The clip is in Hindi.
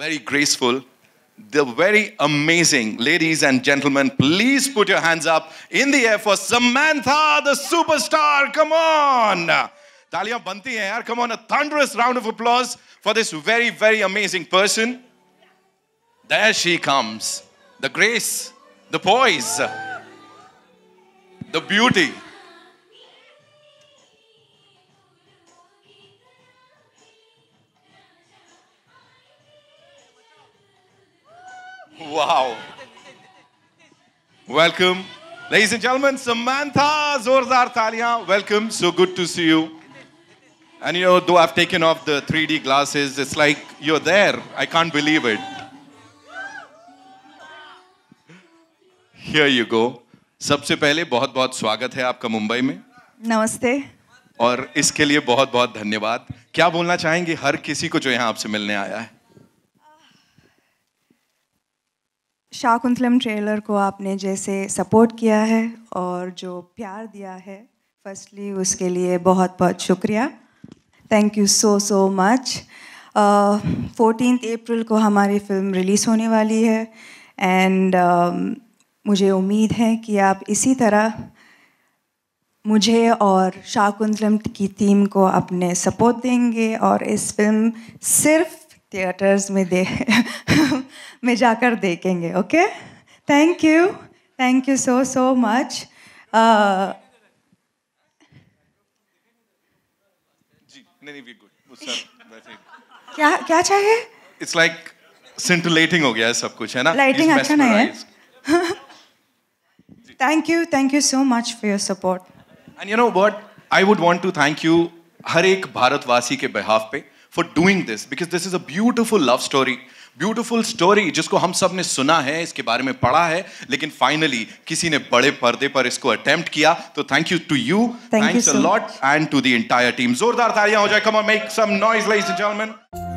very graceful. They're very amazing. Ladies and gentlemen, please put your hands up in the air for Samantha, the superstar. Come on. banti hai Come on, a thunderous round of applause for this very, very amazing person. There she comes. The grace, the poise, the beauty. Wow. Welcome. Ladies and gentlemen, Samantha zorzar Talia, welcome. So good to see you. And you know, though I've taken off the 3D glasses, it's like you're there. I can't believe it. Here you go. सबसे पहले बहुत बहुत स्वागत है आपका मुंबई में नमस्ते और इसके लिए बहुत बहुत धन्यवाद क्या बोलना चाहेंगे हर किसी को जो यहाँ आपसे मिलने आया है शाकुंतलम ट्रेलर को आपने जैसे सपोर्ट किया है और जो प्यार दिया है फर्स्टली उसके लिए बहुत बहुत शुक्रिया thank you so so much fourteen April को हमारी फिल्म रिलीज़ होने वाली है एंड uh, um, मुझे उम्मीद है कि आप इसी तरह मुझे और शाकुंतलम की टीम को अपने सपोर्ट देंगे और इस फिल्म सिर्फ थिएटर्स में दे में जाकर देखेंगे okay thank you thank you so so much क्या क्या चाहिए इट्स लाइक सिंटलेटिंग हो गया है सब कुछ है ना लाइटिंग अच्छा नहीं है thank you thank you so much for your support and you know what I would want to thank you हर एक भारतवासी के बिहाफ पे for doing this because this is a beautiful love story beautiful story जिसको हम सब ने सुना है इसके बारे में पढ़ा है लेकिन फाइनली किसी ने बड़े पर्दे पर इसको अटेम्प्ट किया तो thank you to you thanks a lot and to the entire team जोरदार तालियां हो जाए come make some noise ladies and